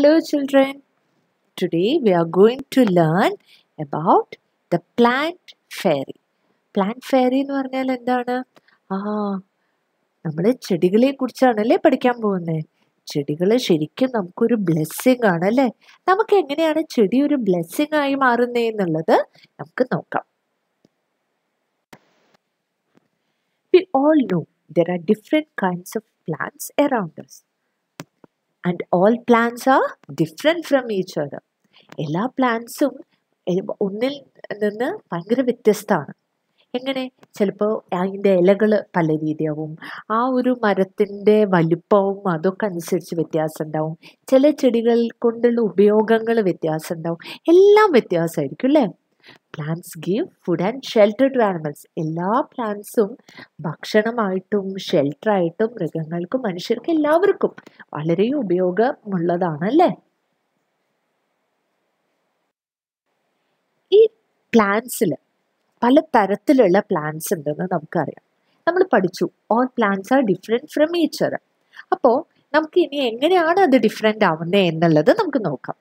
Hello children, today we are going to learn about the plant fairy. Plant fairy എന്ന് പറഞ്ഞാൽ എന്താണ് ആ നമ്മൾ ചെടികളെ കുറിച്ചാണല്ലേ പഠിക്കാൻ പോകുന്നത് ചെടികൾ ശരിക്കും നമുക്കൊരു ബ്ലെസ്സിങ് ആണല്ലേ നമുക്ക് എങ്ങനെയാണ് ചെടി ഒരു ബ്ലെസ്സിങ് ആയി മാറുന്നതെന്നുള്ളത് നമുക്ക് നോക്കാം We all know there are different kinds of plants around us. And all plants are different from each other എല്ലാ പ്ലാൻസും ഒന്നിൽ നിന്ന് ഭയങ്കര വ്യത്യസ്തമാണ് എങ്ങനെ ചിലപ്പോൾ അതിൻ്റെ ഇലകൾ പല രീതിയാവും ആ ഒരു മരത്തിൻ്റെ വലുപ്പവും അതൊക്കെ അനുസരിച്ച് വ്യത്യാസം ഉണ്ടാവും ചില ചെടികൾ കൊണ്ടുള്ള ഉപയോഗങ്ങൾ വ്യത്യാസം ഉണ്ടാവും എല്ലാം വ്യത്യാസമായിരിക്കും അല്ലേ plants give food and shelter to animals എല്ലാ പ്ലാന്റ്സും ഭക്ഷണമായിട്ടും ഷെൽട്ടറായിട്ടും മൃഗങ്ങൾക്കും മനുഷ്യർക്കും എല്ലാവർക്കും വളരെ ഉപയോഗമുള്ളതാണ് അല്ലേ ഈ പ്ലാന്റ്സിൽ പല തരത്തിലുള്ള പ്ലാന്റ്സ് ഉണ്ടെന്ന് നമുക്കറിയാം നമ്മൾ പഠിച്ചു all plants are different from each other അപ്പോൾ നമുക്ക് ഇനി എങ്ങനെയാണ് അത് ഡിഫറെൻ്റ് ആവുന്നത് എന്നുള്ളത് നമുക്ക് നോക്കാം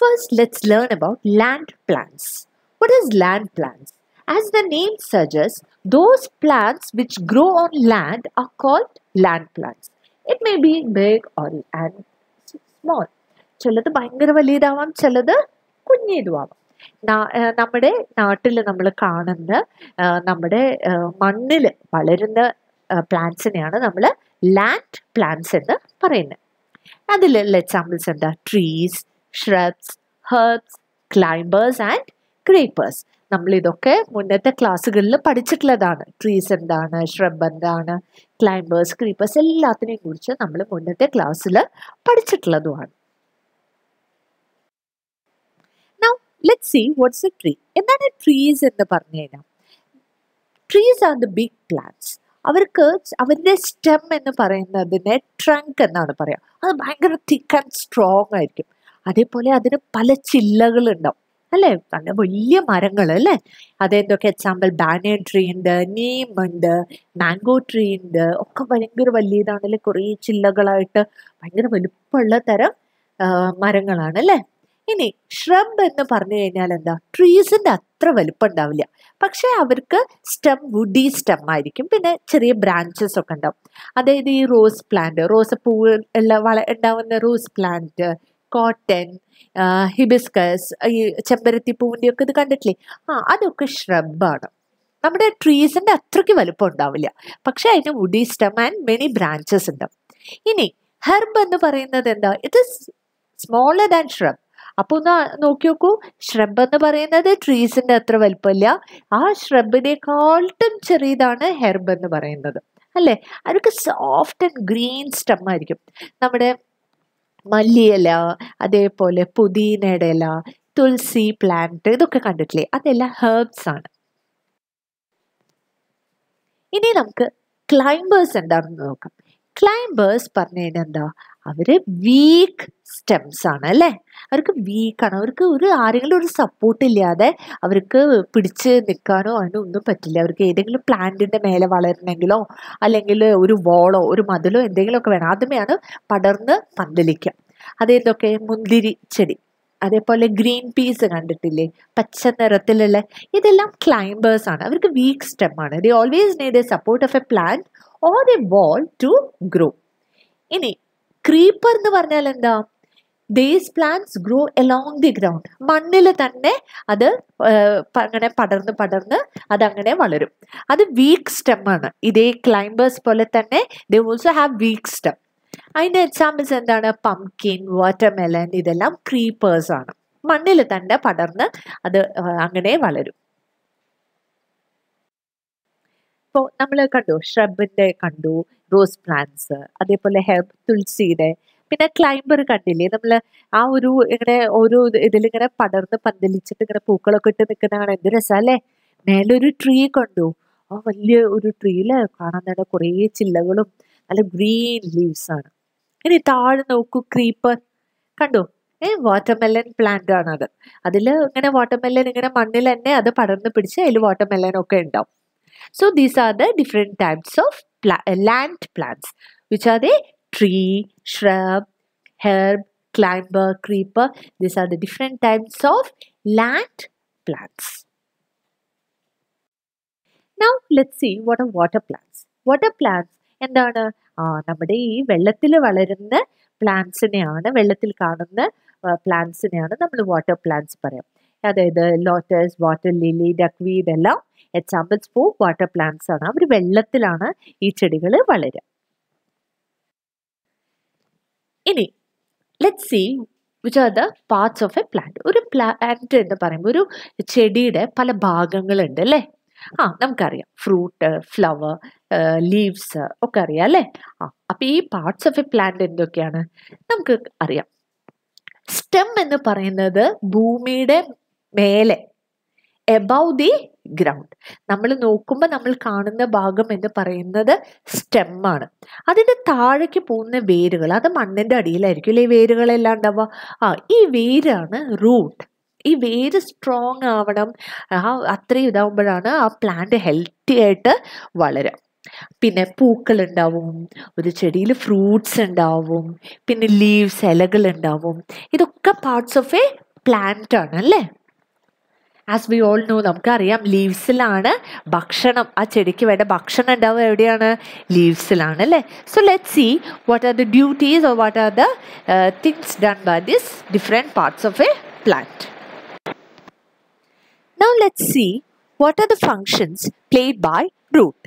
first let's learn about land plants What is land plants? As the name suggests, those plants which grow on land are called land plants. It may be big or and small. ചിലത് ഭയങ്കര വലിയതാവാം ചിലത് കുഞ്ഞിതുവാവാം നമ്മുടെ നാട്ടിൽ നമ്മൾ കാണുന്ന നമ്മുടെ മണ്ണിൽ വളരുന്ന പ്ലാന്റ്സിനെയാണ് നമ്മൾ ലാൻഡ് പ്ലാന്റ്സ് എന്ന് പറയുന്നത് അതിലുള്ള എക്സാമ്പിൾസ് എന്താ trees shrubs herbs climbers and creepers നമ്മൾ ഇതൊക്കെ മുന്നത്തെ ക്ലാസ്സുകളിൽ പഠിച്ചിട്ടുള്ളതാണ് ട്രീസ് എന്താണ് ഷ്രബ് എന്താണ് ക്ലൈംബേഴ്സ് ക്രീപ്പേഴ്സ് എല്ലാത്തിനെയും കുറിച്ച് നമ്മൾ മുന്നത്തെ ക്ലാസ്സിൽ പഠിച്ചിട്ടുള്ളതുമാണ് now let see what's a tree എന്താണ് ട്രീസ് എന്ന് പറഞ്ഞു കഴിഞ്ഞാൽ trees are the big plants അവർക്ക് അവരുടെ സ്റ്റെം എന്ന് പറയുന്നതിനെ ട്രങ്ക് എന്നാണ് പറയുക അത് ഭയങ്കര തിക്ക് ആൻഡ് സ്ട്രോങ് ആയിരിക്കും അതേപോലെ അതിന് പല ചില്ലകളുണ്ടാവും അല്ലേ നല്ല വലിയ മരങ്ങൾ അല്ലേ അതേതൊക്കെ എക്സാമ്പിൾ ബാനർ ട്രീ ഉണ്ട് നീം ഉണ്ട് മാംഗോ ട്രീ ഉണ്ട് ഒക്കെ ഭയങ്കര വലിയതാണ് അല്ലേ കുറേ ചില്ലകളായിട്ട് ഭയങ്കര വലുപ്പമുള്ള തരം മരങ്ങളാണ് അല്ലേ ഇനി ഷ്രബ് എന്ന് പറഞ്ഞു കഴിഞ്ഞാൽ എന്താ ട്രീസിന്റെ അത്ര വലുപ്പം ഉണ്ടാവില്ല പക്ഷെ അവർക്ക് സ്റ്റെം വുഡി സ്റ്റെം ആയിരിക്കും പിന്നെ ചെറിയ ബ്രാഞ്ചസ് ഒക്കെ ഉണ്ടാവും അതായത് ഈ റോസ് പ്ലാന്റ് റോസ് പൂ ഉള്ള വള ഉണ്ടാവുന്ന റോസ് പ്ലാന്റ് കോട്ടൺ ഹിബിസ്കസ് ഈ ചെമ്പരത്തിപ്പൂവിൻ്റെ ഒക്കെ ഇത് കണ്ടിട്ടില്ലേ ആ അതൊക്കെ ഷ്രബാണ് നമ്മുടെ ട്രീസിൻ്റെ അത്രയ്ക്ക് വലുപ്പം ഉണ്ടാവില്ല പക്ഷേ അതിന് woody stem and many branches ഉണ്ട് ഇനി ഹെർബ് എന്ന് പറയുന്നത് എന്താ ഇത് സ്മോളർ ദാൻ ഷ്രബ് അപ്പൊ ഒന്ന് നോക്കി നോക്കൂ ഷ്രബ് എന്ന് പറയുന്നത് ട്രീസിന്റെ അത്ര വലുപ്പമില്ല ആ ഷ്രബിനേക്കാളും ചെറിയതാണ് ഹെർബ് എന്ന് പറയുന്നത് അല്ലെ അതൊക്കെ സോഫ്റ്റ് ആൻഡ് ഗ്രീൻ സ്റ്റം ആയിരിക്കും നമ്മുടെ മല്ലിയില അതേപോലെ പുതിനയുടെ ഇല തുളസി പ്ലാന്റ് ഇതൊക്കെ കണ്ടിട്ടില്ലേ അതെല്ലാം ഹെർബ്സ് ആണ് ഇനി നമുക്ക് ക്ലൈംബേഴ്സ് എന്താണെന്ന് നോക്കാം ക്ലൈംബേഴ്സ് പറഞ്ഞു കഴിഞ്ഞാൽ എന്താ അവർ വീക്ക് സ്റ്റെംസ് ആണ് അല്ലേ അവർക്ക് വീക്കാണ് അവർക്ക് ഒരു ആരെങ്കിലും ഒരു സപ്പോർട്ട് ഇല്ലാതെ അവർക്ക് പിടിച്ച് നിൽക്കാനോ അതിനോ ഒന്നും പറ്റില്ല അവർക്ക് ഏതെങ്കിലും പ്ലാന്റിൻ്റെ മേലെ വളരണമെങ്കിലോ അല്ലെങ്കിൽ ഒരു വോളോ ഒരു മതിലോ എന്തെങ്കിലുമൊക്കെ വേണം ആദ്യമേയാണ് പടർന്ന് പന്തലിക്കുക അതേതൊക്കെ മുന്തിരി ചെടി അതേപോലെ ഗ്രീൻ പീസ് കണ്ടിട്ടില്ലേ പച്ച നിറത്തിലുള്ള ഇതെല്ലാം ക്ലൈംബേഴ്സ് ആണ് അവർക്ക് വീക്ക് സ്റ്റെമ്മാണ് they always need a support of a plant or a wall to grow ഇനി ക്രീപ്പർ എന്ന് പറഞ്ഞാൽ എന്താ these plants grow along the ground മണ്ണിൽ തന്നെ അത് അങ്ങനെ പടർന്ന് പടർന്ന് അതങ്ങനെ വളരും അത് വീക്ക് സ്റ്റെമ്മാണ് ഇതേ ക്ലൈംബേഴ്സ് പോലെ തന്നെ they also have weak stem അതിൻ്റെ എക്സാമ്പിൾസ് എന്താണ് പംകിൻ വാട്ടർമെലൻ ഇതെല്ലാം ക്രീപ്പേഴ്സ് ആണ് മണ്ണിൽ തന്നെ പടർന്ന് അത് അങ്ങനെ വളരും ഇപ്പോൾ നമ്മൾ കണ്ടു ഷ്രബിൻ്റെ കണ്ടു റോസ് പ്ലാന്റ്സ് അതേപോലെ ഹെർബ് തുളസിയുടെ പിന്നെ ക്ലൈംബർ കണ്ടില്ലേ നമ്മൾ ആ ഒരു ഇങ്ങനെ ഓരോ ഇതിലിങ്ങനെ പടർന്ന് പന്തലിച്ചിട്ട് ഇങ്ങനെ പൂക്കളൊക്കെ ഇട്ട് നിൽക്കുന്നതാണ് എന്ത് രസമല്ലേ മേലൊരു ട്രീ കണ്ടു ആ വലിയ ഒരു ട്രീയിൽ കാണാൻ തന്നെ കുറേ ചില്ലകളും നല്ല ഗ്രീൻ ലീവ്സ് ആണ് ഇനി താഴെ നോക്കൂ ക്രീപ്പർ കണ്ടോ ഏ വാട്ടർമെല്ലൻ പ്ലാന്റ് ആണ് അത് അതിൽ ഇങ്ങനെ വാട്ടർമെല്ലൻ ഇങ്ങനെ മണ്ണിൽ തന്നെ അത് പടർന്ന് പിടിച്ച് അതിൽ വാട്ടർമെല്ലൻ ഒക്കെ ഉണ്ടാവും So these are the different types of pla uh, land plants which are the tree, shrub, herb, climber, creeper. These are the different types of land plants. Now let's see what are water plants. Water plants എന്താണ് ആ നമ്മുടെ ഈ വെള്ളത്തിൽ വളരുന്ന പ്ലാന്റ്സിനെയാണ് വെള്ളത്തിൽ കാണുന്ന പ്ലാന്റ്സിനെയാണ് നമ്മൾ water plants, അതായത് ലോട്ടസ് വാട്ടർ ലില്ലി ഡക്വി ഇതെല്ലാം എക്സാമ്പിൾസ് ഫോർ വാട്ടർ പ്ലാന്റ്സ് ആണ് അവർ വെള്ളത്തിലാണ് ഈ ചെടികൾ വളരുക ഇനി let see which are the parts of a plant ഒരു പ്ലാന്റ് എന്ന് പറയുമ്പോൾ ഒരു ചെടിയുടെ പല ഭാഗങ്ങളുണ്ട് അല്ലേ ആ നമുക്കറിയാം ഫ്രൂട്ട് ഫ്ലവർ ലീവ്സ് ഒക്കെ അറിയാം അല്ലേ ആ അപ്പം ഈ പാർട്സ് ഓഫ് എ പ്ലാന്റ് എന്തൊക്കെയാണ് നമുക്ക് അറിയാം സ്റ്റെം എന്ന് പറയുന്നത് ഭൂമിയുടെ മേലെ എബൌ ദി ഗ്രൗണ്ട് നമ്മൾ നോക്കുമ്പോൾ നമ്മൾ കാണുന്ന ഭാഗം എന്ന് പറയുന്നത് സ്റ്റെമ്മാണ് അതിൻ്റെ താഴേക്ക് പോകുന്ന വേരുകൾ അത് മണ്ണിൻ്റെ അടിയിലായിരിക്കും അല്ലെ വേരുകളെല്ലാം ഉണ്ടാവുക ആ ഈ വേരാണ് റൂട്ട് ഈ വേര് സ്ട്രോങ് ആവണം ആ അത്രയും ഇതാവുമ്പോഴാണ് ആ പ്ലാന്റ് ഹെൽത്തി ആയിട്ട് വളരുക പിന്നെ പൂക്കൾ ഉണ്ടാവും ഒരു ചെടിയിൽ ഫ്രൂട്ട്സ് ഉണ്ടാവും പിന്നെ ലീവ്സ് ഇലകൾ ഉണ്ടാവും ഇതൊക്കെ പാർട്സ് ഓഫ് എ പ്ലാന്റ് ആണ് അല്ലേ ആസ് വി ഓൾ നോ നമുക്കറിയാം ലീവ്സിലാണ് ഭക്ഷണം ആ ചെടിക്ക് വേണ്ട ഭക്ഷണം ഉണ്ടാവുക എവിടെയാണ് ലീവ്സിലാണ് അല്ലേ so let see what are the duties or what are the things done by this different parts of a plant now let see what are the functions played by root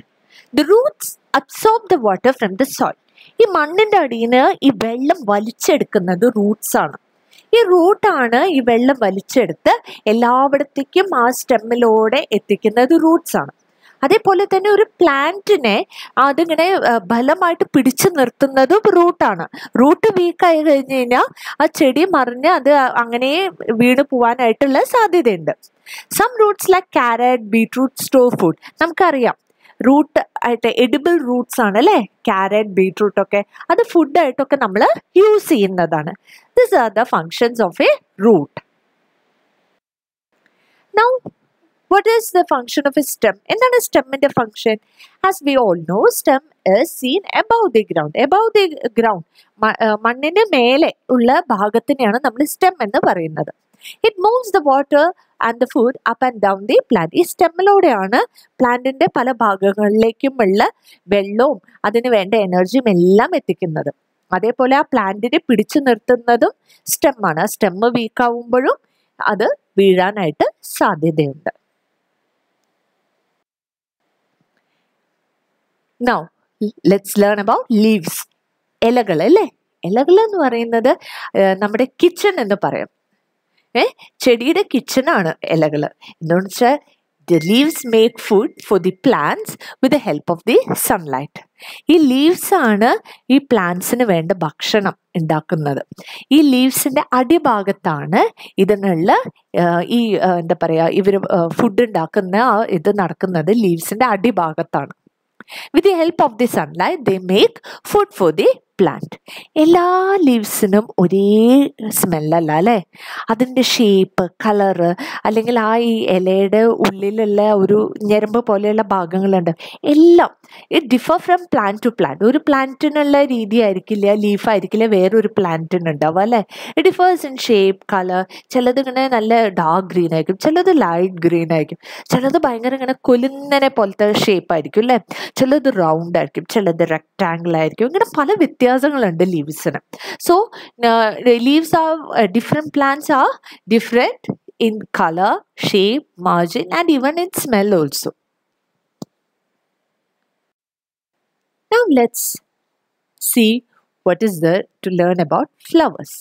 the roots absorb the water from the soil ഈ മണ്ണിൻ്റെ അടിയിൽ നിന്ന് ഈ വെള്ളം വലിച്ചെടുക്കുന്നത് Roots ആണ് ഈ റൂട്ടാണ് ഈ വെള്ളം വലിച്ചെടുത്ത് എല്ലാവിടത്തേക്കും ആ സ്റ്റെമ്മിലൂടെ എത്തിക്കുന്നത് റൂട്ട്സ് ആണ് അതേപോലെ തന്നെ ഒരു പ്ലാന്റിനെ അതിങ്ങനെ ബലമായിട്ട് പിടിച്ചു നിർത്തുന്നതും റൂട്ടാണ് റൂട്ട് വീക്കായി കഴിഞ്ഞ് കഴിഞ്ഞാൽ ആ ചെടി മറിഞ്ഞ് അത് അങ്ങനെ വീണ് പോവാനായിട്ടുള്ള സാധ്യതയുണ്ട് some roots like carrot beetroot store food നമുക്കറിയാം റൂട്ട് ആയിട്ട് എഡിബിൾ റൂട്ട്സ് ആണ് അല്ലേ ക്യാരറ്റ് ബീട്രൂട്ട് ഒക്കെ അത് ഫുഡായിട്ടൊക്കെ നമ്മൾ യൂസ് ചെയ്യുന്നതാണ് this are the functions of a root now what is the function of a stem എന്താണ് സ്റ്റെമ്മിന്റെ function as we all know stem is seen above the ground above the ground മണ്ണിന് മേലെ ഉള്ള ഭാഗത്തിനെയാണ് നമ്മൾ സ്റ്റെം എന്ന് പറയുന്നത് it moves the water and the food up and down the plant ഈ സ്റ്റെമ്മിലൂടെയാണ് പ്ലാന്റിൻ്റെ പല ഭാഗങ്ങളിലേക്കുമുള്ള വെള്ളവും അതിന് വേണ്ട എനർജിയും എല്ലാം എത്തിക്കുന്നത് അതേപോലെ ആ പ്ലാന്റിനെ പിടിച്ചു നിർത്തുന്നതും സ്റ്റെമ്മാണ് ആ സ്റ്റെമ്മ് വീക്കാവുമ്പോഴും അത് വീഴാനായിട്ട് സാധ്യതയുണ്ട് now let's learn about leaves ഇലകൾ അല്ലേ ഇലകൾ എന്ന് പറയുന്നത് നമ്മുടെ കിച്ചൺ എന്ന് പറയും ഏ ചെടിയുടെ കിച്ചണാണ് ഇലകൾ എന്താണെന്ന് വെച്ചാൽ the leaves make food for the plants with the help of the sunlight ഈ ലീവ്സ് ആണ് ഈ പ്ലാന്റ്സിന് വേണ്ട ഭക്ഷണം ഉണ്ടാക്കുന്നത് ഈ ലീവ്സിൻ്റെ അടിഭാഗത്താണ് ഇതിനുള്ള ഈ എന്താ പറയുക ഇവർ ഫുഡ് ഉണ്ടാക്കുന്ന ഇത് നടക്കുന്നത് ലീവ്സിൻ്റെ അടിഭാഗത്താണ് with the help of the sunlight they make food for the plant എല്ലാ ലീവ്സിനും ഒരേ സ്മെല്ലല്ല അല്ലേ അതിൻ്റെ ഷേപ്പ് കളറ് അല്ലെങ്കിൽ ആ ഈ ഇലയുടെ ഉള്ളിലുള്ള ഒരു ഞരമ്പ് പോലെയുള്ള ഭാഗങ്ങളുണ്ട് എല്ലാം it differ from plant to plant ഒരു പ്ലാന്റിനുള്ള രീതി ആയിരിക്കില്ല ലീഫ് ആയിരിക്കില്ല വേറൊരു പ്ലാന്റിന് ഉണ്ടാവുക അല്ലേ it differs in shape colour ചിലത് ഇങ്ങനെ നല്ല ഡാർക്ക് ഗ്രീൻ ആയിരിക്കും ചിലത് ലൈറ്റ് ഗ്രീൻ ആയിരിക്കും ചിലത് ഭയങ്കര ഇങ്ങനെ കൊലുന്നനെ പോലത്തെ ഷേപ്പ് ആയിരിക്കും അല്ലേ ചിലത് റൗണ്ട് ആയിരിക്കും ചിലത് റെക്റ്റാങ്കിൾ ആയിരിക്കും ഇങ്ങനെ പല വ്യത്യാസം വ്യത്യാസങ്ങളുണ്ട് ലീവ്സിന് so leaves are different plants are different in colour shape margin and even in smell also Now let's see what is there to learn about flowers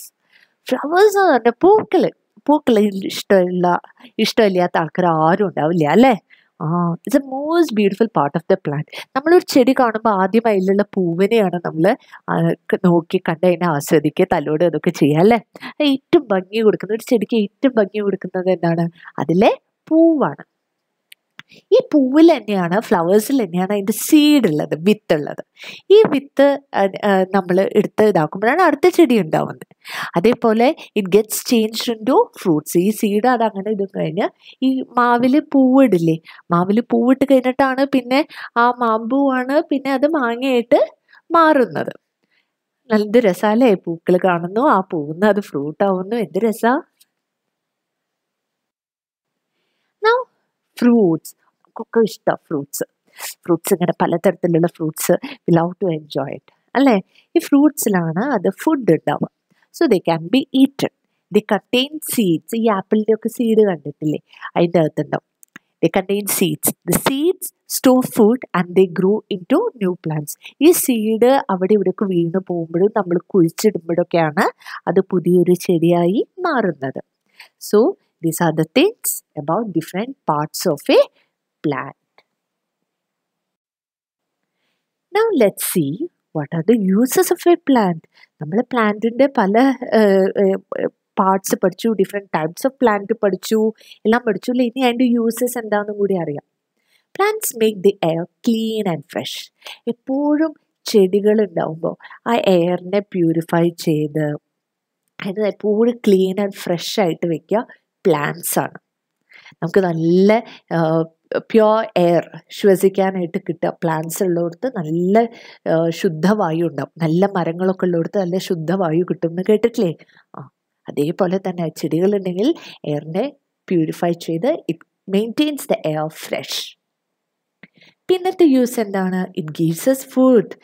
Flowers എന്ന് പറഞ്ഞാൽ പൂക്കൾ പൂക്കൾ ഇഷ്ടമില്ല ഇഷ്ടമില്ലാത്ത ആൾക്കാർ ആരും ഉണ്ടാവില്ല അല്ലേ it's a most beautiful part of the plant നമ്മളൊരു ചെടി കാണുമ്പോൾ ആദ്യം അതിലുള്ള പൂവിനെയാണ് നമ്മൾ നോക്കി കണ്ട് അതിനെ ആസ്വദിക്കുക തലോട് അതൊക്കെ ചെയ്യുക അല്ലേ ഏറ്റവും ഭംഗി കൊടുക്കുന്ന ഒരു ചെടിക്ക് ഏറ്റവും ഭംഗി കൊടുക്കുന്നത് എന്താണ് അതിലെ പൂവാണ് ഈ പൂവിൽ തന്നെയാണ് ഫ്ലവേഴ്സിൽ തന്നെയാണ് അതിൻ്റെ സീഡ് ഉള്ളത് വിത്ത് ഉള്ളത് ഈ വിത്ത് നമ്മൾ എടുത്ത് ഇതാക്കുമ്പോഴാണ് അടുത്ത ചെടി ഉണ്ടാവുന്നത് അതേപോലെ it gets change into fruits ഈ സീഡ് അത് അങ്ങനെ ഇതും കഴിഞ്ഞ് ഈ മാവിൽ പൂവിടില്ലേ മാവിൽ പൂവിട്ട് കഴിഞ്ഞിട്ടാണ് പിന്നെ ആ മാമ്പൂവാണ് പിന്നെ അത് മാങ്ങയായിട്ട് മാറുന്നത് നല്ല രസാലേ പൂക്കൾ കാണുന്നു ആ പൂവുന്നു അത് ഫ്രൂട്ട് ആവുന്നു എന്ത് രസ Now, fruits. നമുക്കൊക്കെ ഇഷ്ടമാണ് ഫ്രൂട്ട്സ് ഫ്രൂട്ട്സ് ഇങ്ങനെ പലതരത്തിലുള്ള fruits we love to enjoy it അല്ലേ ഈ ഫ്രൂട്ട്സിലാണ് അത് ഫുഡ് ഉണ്ടാവുക so they can be eaten the contain seeds ഈ ആപ്പിളിൻ്റെ ഒക്കെ സീഡ് കണ്ടിട്ടില്ലേ അതിൻ്റെ അകത്തുണ്ടാവും the contain seeds the seeds store food and the grow into new plants ഈ സീഡ് അവിടെ ഇവിടെയൊക്കെ വീണ് പോകുമ്പോഴും നമ്മൾ കുഴിച്ചിടുമ്പോഴൊക്കെയാണ് അത് പുതിയൊരു ചെടിയായി മാറുന്നത് so these are the things about different parts of a plant. Now let's see what are the uses of a plant. നമ്മൾ പ്ലാന്റിൻ്റെ പല പാർട്സ് പഠിച്ചു ഡിഫറെൻറ്റ് ടൈപ്സ് ഓഫ് പ്ലാന്റ് പഠിച്ചു എല്ലാം പഠിച്ചു ഇനി അതിൻ്റെ യൂസസ് എന്താണെന്നും കൂടി അറിയാം plants make the air clean and fresh എപ്പോഴും ചെടികൾ ഉണ്ടാവുമ്പോൾ ആ എയറിനെ പ്യൂരിഫൈ ചെയ്ത് അത് എപ്പോഴും ക്ലീൻ ആൻഡ് ഫ്രഷ് ആയിട്ട് വെക്കുക പ്ലാന്റ്സ് ആണ് നമുക്ക് നല്ല പ്യുവർ എയർ ശ്വസിക്കാനായിട്ട് കിട്ടുക പ്ലാന്റ്സ് ഉള്ളിടത്ത് നല്ല ശുദ്ധവായു ഉണ്ടാവും നല്ല മരങ്ങളൊക്കെ ഉള്ളിടത്ത് നല്ല ശുദ്ധവായു കിട്ടും എന്ന് കേട്ടിട്ടില്ലേ ആ അതേപോലെ തന്നെ ചെടികളുണ്ടെങ്കിൽ എയറിനെ പ്യൂരിഫൈ ചെയ്ത് it maintains the air fresh പിന്നത്തെ യൂസ് എന്താണ് ഇറ്റ് ഗീവ്സ് എസ് ഫുഡ്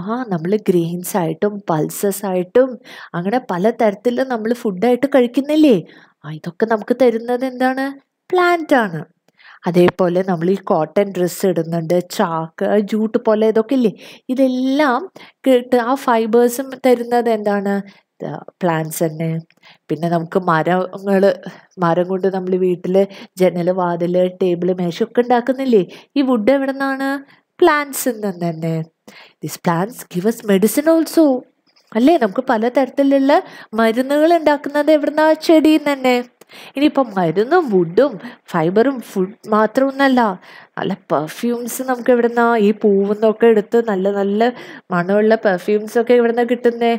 ആ നമ്മൾ ഗ്രെയിൻസ് ആയിട്ടും പൾസസ് ആയിട്ടും അങ്ങനെ പല തരത്തിലും നമ്മൾ ഫുഡായിട്ട് കഴിക്കുന്നില്ലേ ആ ഇതൊക്കെ നമുക്ക് തരുന്നത് എന്താണ് പ്ലാന്റാണ് ആണ് അതേപോലെ നമ്മൾ ഈ കോട്ടൺ ഡ്രസ്സ് ഇടുന്നുണ്ട് ചാക്ക് ജൂട്ട് പോലെ ഇതൊക്കെ ഇല്ലേ ഇതെല്ലാം കിട്ട് ആ ഫൈബേഴ്സും തരുന്നത് എന്താണ് പ്ലാന്റ്സ് തന്നെ പിന്നെ നമുക്ക് മരങ്ങൾ മരം കൊണ്ട് നമ്മൾ വീട്ടിൽ ജനൽ വാതിൽ ടേബിൾ മേശയൊക്കെ ഉണ്ടാക്കുന്നില്ലേ ഈ വുഡ് എവിടെ നിന്നാണ് പ്ലാന്റ്സിൽ നിന്ന് തന്നെ this plants give us medicine also അല്ലേ നമുക്ക് പലതരത്തിലുള്ള മരുന്നുകൾ ഉണ്ടാക്കുന്നത് നിന്നാണ് ചെടിയിൽ തന്നെ ഇനിയിപ്പം മരുന്നും വുഡും ഫൈബറും ഫുഡ് മാത്രമൊന്നല്ല നല്ല പെർഫ്യൂംസ് നമുക്ക് ഇവിടുന്ന് ഈ പൂവെന്നൊക്കെ എടുത്ത് നല്ല നല്ല മണമുള്ള പെർഫ്യൂംസൊക്കെ ഇവിടുന്ന് കിട്ടുന്നേ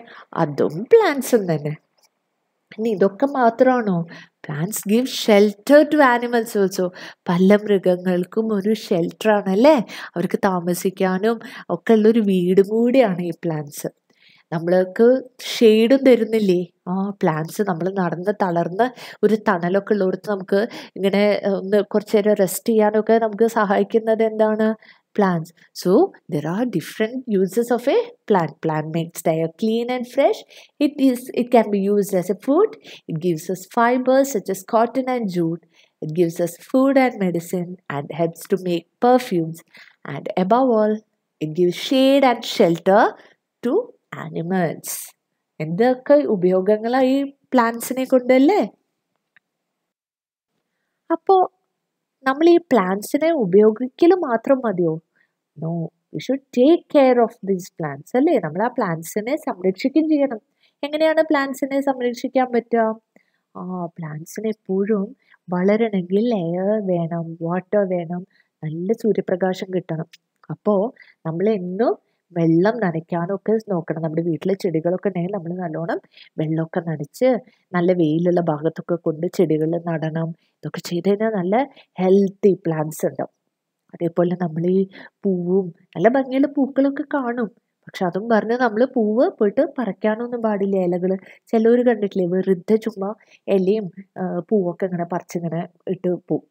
അതും പ്ലാന്റ്സും തന്നെ ഇനി ഇതൊക്കെ മാത്രമാണോ plants give shelter to animals വെച്ചോ പല മൃഗങ്ങൾക്കും ഒരു ഷെൽട്ടറാണല്ലേ അവർക്ക് താമസിക്കാനും ഒക്കെ ഉള്ളൊരു വീടും കൂടിയാണ് ഈ പ്ലാന്റ്സ് നമ്മൾക്ക് ഷെയ്ഡും തരുന്നില്ലേ ആ പ്ലാന്റ്സ് നമ്മൾ നടന്ന് തളർന്ന് ഒരു തണലൊക്കെ ഉള്ളിടത്ത് നമുക്ക് ഇങ്ങനെ ഒന്ന് കുറച്ച് നേരം റെസ്റ്റ് ചെയ്യാനൊക്കെ നമുക്ക് സഹായിക്കുന്നത് എന്താണ് So there are different uses of a plant. Plant makes diet clean and fresh. It is it can be used as a food. It gives us fibers such as cotton and jute. It gives us food and medicine and helps to make perfumes. And above all, it gives shade and shelter to animals എന്തൊക്കെ ഉപയോഗങ്ങളാണ് ഈ പ്ലാന്റ്സിനെ കൊണ്ടല്ലേ അപ്പോ നമ്മൾ ഈ പ്ലാന്റ്സിനെ ഉപയോഗിക്കൽ മാത്രം മതിയോ no you should take care of these plants അല്ലേ നമ്മൾ ആ പ്ലാന്റ്സിനെ സംരക്ഷിക്കുകയും ചെയ്യണം എങ്ങനെയാണ് പ്ലാന്റ്സിനെ സംരക്ഷിക്കാൻ പറ്റുക ആ പ്ലാന്റ്സിന് എപ്പോഴും വളരണമെങ്കിൽ എയർ വേണം വാട്ടർ വേണം നല്ല സൂര്യപ്രകാശം കിട്ടണം അപ്പോൾ നമ്മൾ എന്നും വെള്ളം നനയ്ക്കാനൊക്കെ നോക്കണം നമ്മുടെ വീട്ടിൽ ചെടികളൊക്കെ ഉണ്ടെങ്കിൽ നമ്മൾ നല്ലോണം വെള്ളമൊക്കെ നനച്ച് നല്ല വെയിലുള്ള ഭാഗത്തൊക്കെ കൊണ്ട് ചെടികൾ നടണം ഇതൊക്കെ ചെയ്ത് കഴിഞ്ഞാൽ നല്ല ഹെൽത്തി പ്ലാന്റ്സ് ഉണ്ടാവും അതേപോലെ നമ്മൾ ഈ പൂവും നല്ല ഭംഗിയുള്ള പൂക്കളൊക്കെ കാണും പക്ഷെ അതും പറഞ്ഞ് നമ്മൾ പൂവ് പോയിട്ട് പറിക്കാനൊന്നും പാടില്ല ഇലകൾ ചിലവർ കണ്ടിട്ടില്ലേ വെറുതെ ചുമ്മാ ഇലയും പൂവൊക്കെ ഇങ്ങനെ പറിച്ചിങ്ങനെ ഇട്ട് പോവും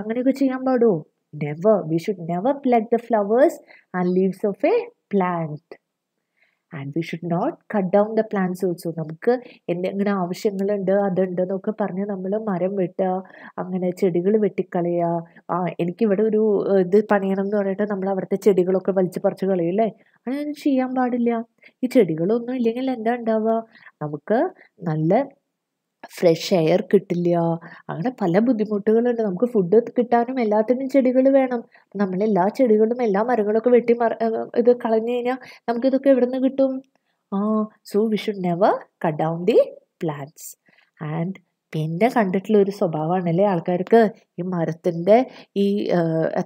അങ്ങനെയൊക്കെ ചെയ്യാൻ പാടുമോ never we should never pluck the flowers and leaves of a plant. And we should not cut down the plants also നമുക്ക് എന്തെങ്കിലും ആവശ്യങ്ങളുണ്ട് അതുണ്ട് എന്നൊക്കെ പറഞ്ഞ് നമ്മൾ മരം വെട്ടുക അങ്ങനെ ചെടികൾ വെട്ടിക്കളയുക ആ എനിക്കിവിടെ ഒരു ഇത് പണിയണം എന്ന് പറഞ്ഞിട്ട് നമ്മൾ അവിടുത്തെ ചെടികളൊക്കെ വലിച്ചു പറിച്ച് കളയില്ലേ അങ്ങനെ ചെയ്യാൻ പാടില്ല ഈ ചെടികളൊന്നും ഇല്ലെങ്കിൽ എന്താ ഉണ്ടാവുക നമുക്ക് നല്ല ഫ്രഷ് എയർ കിട്ടില്ല അങ്ങനെ പല ബുദ്ധിമുട്ടുകളുണ്ട് നമുക്ക് ഫുഡ് കിട്ടാനും എല്ലാത്തിനും ചെടികൾ വേണം നമ്മളെല്ലാ ചെടികളും എല്ലാ മരങ്ങളൊക്കെ വെട്ടി മറ ഇത് കളഞ്ഞു കഴിഞ്ഞാൽ നമുക്കിതൊക്കെ എവിടെ നിന്ന് കിട്ടും ആ so we should never cut down the plants and പിന്നെ കണ്ടിട്ടുള്ള ഒരു സ്വഭാവമാണല്ലേ ആൾക്കാർക്ക് ഈ മരത്തിൻ്റെ ഈ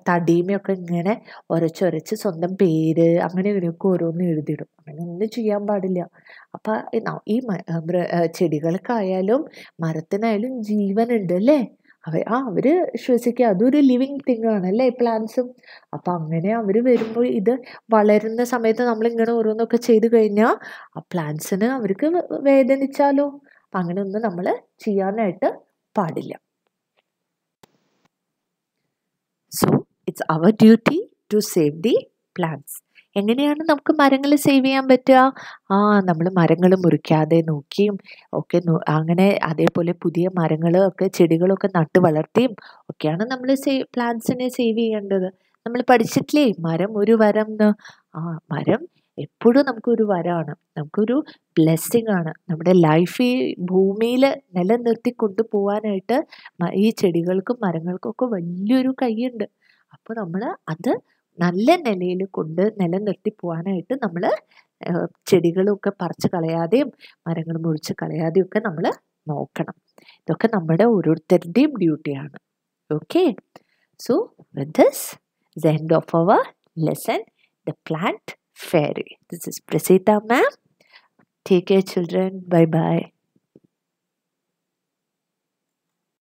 തടിയുമൊക്കെ ഇങ്ങനെ ഉരച്ചുരച്ച് സ്വന്തം പേര് അങ്ങനെ ഇങ്ങനെയൊക്കെ ഓരോന്ന് എഴുതിയിടും ഒന്നും ചെയ്യാൻ പാടില്ല അപ്പം ഈ ചെടികൾക്കായാലും മരത്തിനായാലും ജീവനുണ്ട് അല്ലേ അവ ആ അവർ ശ്വസിക്കുക അതൊരു ലിവിങ് തിങ് ആണല്ലേ പ്ലാന്റ്സും അപ്പം അങ്ങനെ അവർ വരുമ്പോൾ ഇത് വളരുന്ന സമയത്ത് നമ്മളിങ്ങനെ ഓരോന്നൊക്കെ ചെയ്തു കഴിഞ്ഞാൽ ആ പ്ലാന്റ്സിന് അവർക്ക് വേദനിച്ചാലോ അപ്പം അങ്ങനെയൊന്നും നമ്മൾ ചെയ്യാനായിട്ട് പാടില്ല so it's our duty to save the plants എങ്ങനെയാണ് നമുക്ക് മരങ്ങൾ സേവ് ചെയ്യാൻ പറ്റുക ആ നമ്മൾ മരങ്ങൾ മുറിക്കാതെ നോക്കിയും ഒക്കെ അങ്ങനെ അതേപോലെ പുതിയ മരങ്ങൾ ഒക്കെ ചെടികളൊക്കെ നട്ട് വളർത്തിയും ഒക്കെയാണ് നമ്മൾ സേവ് പ്ലാന്റ്സിനെ സേവ് ചെയ്യേണ്ടത് നമ്മൾ പഠിച്ചിട്ടില്ലേ മരം ഒരു വരം ആ മരം എപ്പോഴും നമുക്കൊരു വരമാണ് നമുക്കൊരു ബ്ലെസ്സിങ് ആണ് നമ്മുടെ ലൈഫ് ഈ ഭൂമിയിൽ നിലനിർത്തി കൊണ്ടുപോകാനായിട്ട് ഈ ചെടികൾക്കും മരങ്ങൾക്കൊക്കെ വലിയൊരു കൈയുണ്ട് അപ്പോൾ നമ്മൾ അത് നല്ല നിലയിൽ കൊണ്ട് നിലനിർത്തി പോകാനായിട്ട് നമ്മൾ ചെടികളൊക്കെ പറിച്ച് കളയാതെയും മരങ്ങൾ മുറിച്ച് കളയാതെയും ഒക്കെ നമ്മൾ നോക്കണം ഇതൊക്കെ നമ്മുടെ ഓരോരുത്തരുടെയും ഡ്യൂട്ടിയാണ് okay so with this the end of our lesson the plant fairy. This is Prasita ma'am. Take care children. Bye bye.